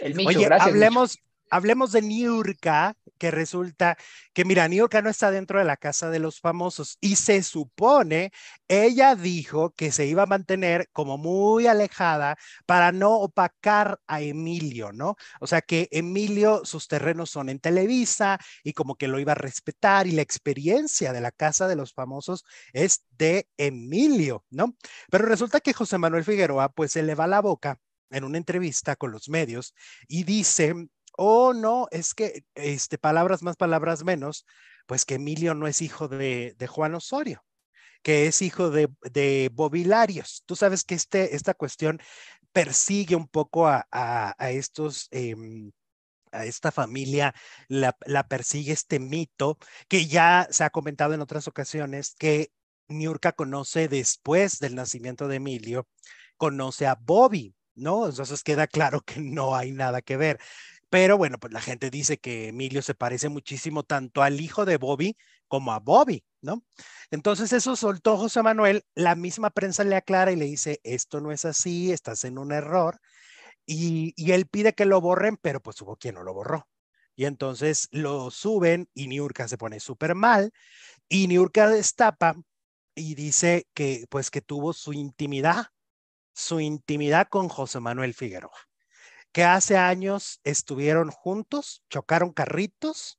Oye, hablemos, hablemos de Niurka, que resulta que, mira, Niurka no está dentro de la casa de los famosos y se supone, ella dijo que se iba a mantener como muy alejada para no opacar a Emilio, ¿no? O sea, que Emilio, sus terrenos son en Televisa y como que lo iba a respetar y la experiencia de la casa de los famosos es de Emilio, ¿no? Pero resulta que José Manuel Figueroa, pues se le va la boca en una entrevista con los medios y dice, oh no, es que, este, palabras más, palabras menos, pues que Emilio no es hijo de, de Juan Osorio que es hijo de, de Bobilarios. Tú sabes que este, esta cuestión persigue un poco a, a, estos em, a esta familia la, la, persigue este mito que ya se ha comentado en otras ocasiones que Niurka conoce después del nacimiento de Emilio, conoce a Bobby, ¿no? Entonces queda claro que no hay nada que ver. Pero bueno, pues la gente dice que Emilio se parece muchísimo tanto al hijo de Bobby como a Bobby, ¿no? Entonces eso soltó José Manuel, la misma prensa le aclara y le dice, esto no es así, estás en un error. Y, él pide que lo borren, pero pues hubo quien no lo borró. Y entonces lo suben y Niurka se pone súper mal y Niurka destapa y dice que pues que tuvo su intimidad su intimidad con José Manuel Figueroa, que hace años estuvieron juntos, chocaron carritos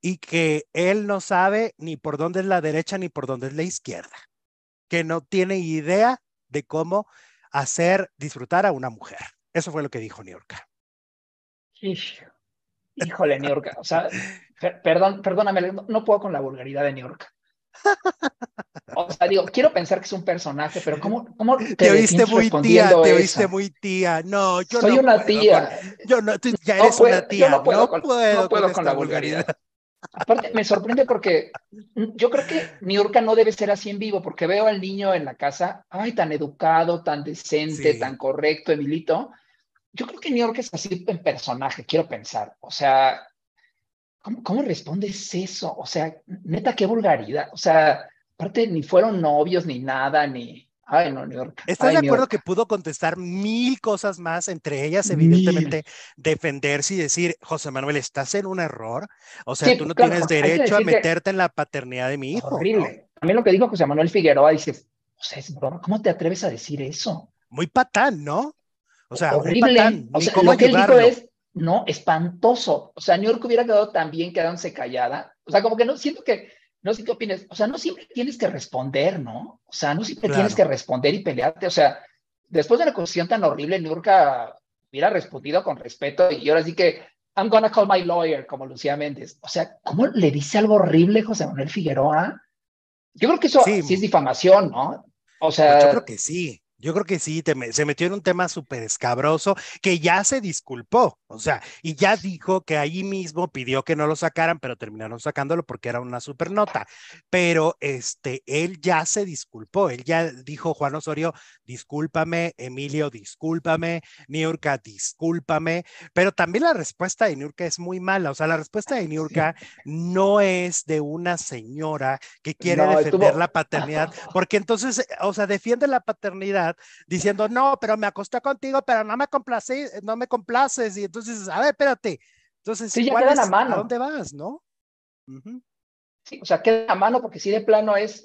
y que él no sabe ni por dónde es la derecha ni por dónde es la izquierda, que no tiene idea de cómo hacer disfrutar a una mujer. Eso fue lo que dijo Niurka. Híjole, Niurka. O sea, perdón, perdóname, no, puedo con la vulgaridad de Niurka. o sea, digo, quiero pensar que es un personaje, pero ¿cómo, cómo te, te oíste muy tía? Te oíste muy tía. No, yo no Soy una tía. yo no, ya eres una tía. no puedo, con, puedo la vulgaridad. Aparte, me sorprende porque yo creo que Niurka no debe ser así en vivo, porque veo al niño en la casa, ay, tan educado, tan decente, tan correcto, Emilito. Yo creo que Niurka es así en personaje, quiero pensar. O sea, ¿cómo, ¿cómo, respondes eso? O sea, neta, qué vulgaridad. O sea, Aparte, ni fueron novios ni nada, ni. Ay, no, New York. ¿Estás de acuerdo que pudo contestar mil cosas más, entre ellas, evidentemente, defenderse y decir, José Manuel, estás en un error? O sea, tú no tienes derecho a meterte en la paternidad de mi hijo. Horrible. ¿no? lo que dijo José Manuel Figueroa, dice, o sea, ¿cómo te atreves a decir eso? Muy patán, ¿no? O sea, horrible. Patán, o sea, lo que el dijo es, no, espantoso. O sea, New York hubiera quedado también bien quedándose callada. O sea, como que no siento que no sé qué opinas. O sea, no siempre tienes que responder, ¿no? O sea, no siempre tienes que responder y pelearte. O sea, después de una cuestión tan horrible, Nurka hubiera respondido con respeto y ahora sí que I'm gonna call my lawyer, como Lucía Méndez. O sea, ¿cómo le dice algo horrible José Manuel Figueroa? Yo creo que eso sí, sí es difamación, ¿no? O sea. Pues yo creo que sí. Yo creo que sí, se metió en un tema súper escabroso que ya se disculpó, o sea, y ya dijo que ahí mismo pidió que no lo sacaran, pero terminaron sacándolo porque era una super nota. Pero este, él ya se disculpó, él ya dijo, Juan Osorio, discúlpame, Emilio, discúlpame, Niurka, discúlpame, pero también la respuesta de Niurka es muy mala, o sea, la respuesta de Niurka no es de una señora que quiere defender la paternidad, porque entonces, o sea, defiende la paternidad diciendo, no, pero me acosté contigo, pero no me complaces, no me complaces. Y entonces, a ver, espérate. Entonces, sí, la mano. ¿a dónde vas, no? Sí, o sea, queda la mano porque si de plano es,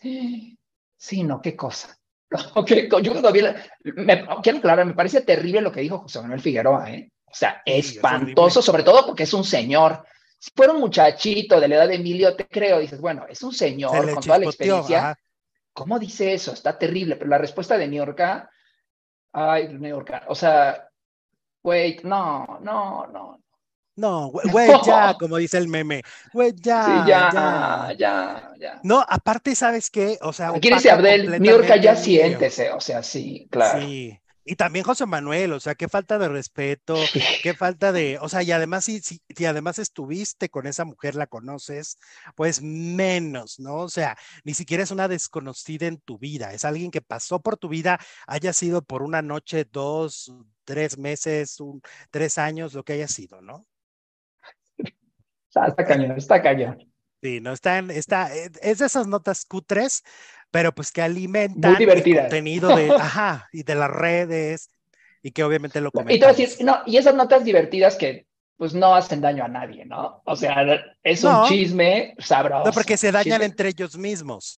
sí, no, qué cosa. Okay, yo me, quiero aclarar, me parece terrible lo que dijo José Manuel Figueroa, ¿eh? O sea, espantoso, sobre todo porque es un señor. Si fuera un muchachito de la edad de Emilio, te creo, dices, bueno, es un señor con toda la experiencia. ¿cómo dice eso? Está terrible, pero la respuesta de New York, ay, New York, o sea, wait, no, no, no. No, güey, ya, como dice el meme. Güey, ya, ya, ya, ya, No, aparte, ¿sabes qué? O sea, quiere decir Abdel, ya siéntese, o sea, sí, claro. Sí. Y también José Manuel, o sea, qué falta de respeto, qué falta de, o sea, y además, si, si, además estuviste con esa mujer, la conoces, pues menos, ¿no? O sea, ni siquiera es una desconocida en tu vida, es alguien que pasó por tu vida, haya sido por una noche, dos, tres meses, un, tres años, lo que haya sido, ¿no? Está, está cañón, está cañón. Sí, no, está, está, eh, es de esas notas cutres, pero pues que alimentan el contenido de, ajá, y de las redes y que obviamente lo comentan. Y, no, y esas notas divertidas que pues no hacen daño a nadie, ¿no? O sea, es un chisme sabroso. No, porque se dañan entre ellos mismos.